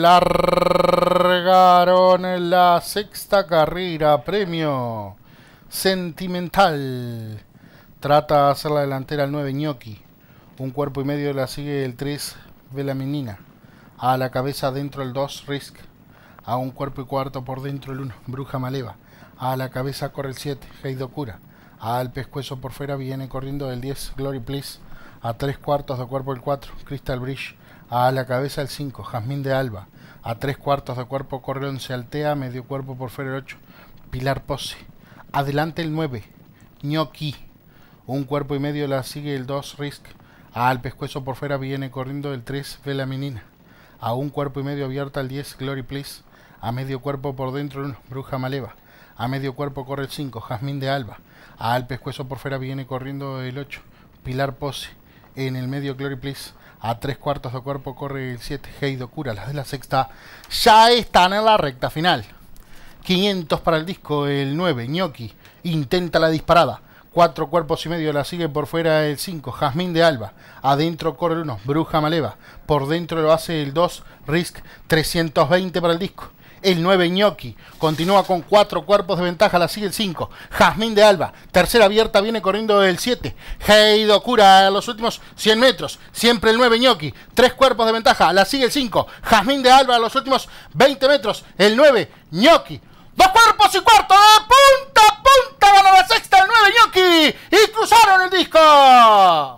largaron la sexta carrera, premio sentimental. Trata de hacer la delantera al 9 Gnocchi. Un cuerpo y medio la sigue el 3 Menina A la cabeza dentro el 2 Risk. A un cuerpo y cuarto por dentro el 1 Bruja Maleva. A la cabeza corre el 7 Heidokura. Al pescuezo por fuera viene corriendo el 10 Glory Please. A tres cuartos de cuerpo el 4 Crystal Bridge a la cabeza el 5, Jazmín de Alba. A tres cuartos de cuerpo el 11, altea, medio cuerpo por fuera el 8. Pilar Pose. Adelante el 9, ñoqui Un cuerpo y medio la sigue el 2, Risk. Al pescuezo por fuera viene corriendo el 3, Vela Menina. A un cuerpo y medio abierta el 10, Glory Please. A medio cuerpo por dentro Bruja Maleva. A medio cuerpo corre el 5, Jazmín de Alba. a Al pescuezo por fuera viene corriendo el 8, Pilar Pose. En el medio Glory Please. A tres cuartos de cuerpo corre el 7 Heido Cura. Las de la sexta ya están en la recta final. 500 para el disco, el 9, Gnocchi. Intenta la disparada. Cuatro cuerpos y medio la sigue por fuera el 5, Jazmín de Alba. Adentro corre el 1, Bruja Maleva. Por dentro lo hace el 2, Risk 320 para el disco. El 9 Ñoqui, continúa con cuatro cuerpos de ventaja, la sigue el 5. Jazmín de Alba, tercera abierta, viene corriendo el 7. Heido a los últimos 100 metros, siempre el 9 Ñoqui tres cuerpos de ventaja, la sigue el 5. Jazmín de Alba a los últimos 20 metros, el 9 Ñoqui Dos cuerpos y cuarto, de punta a punta, la sexta el 9 Ñoqui y cruzaron el disco.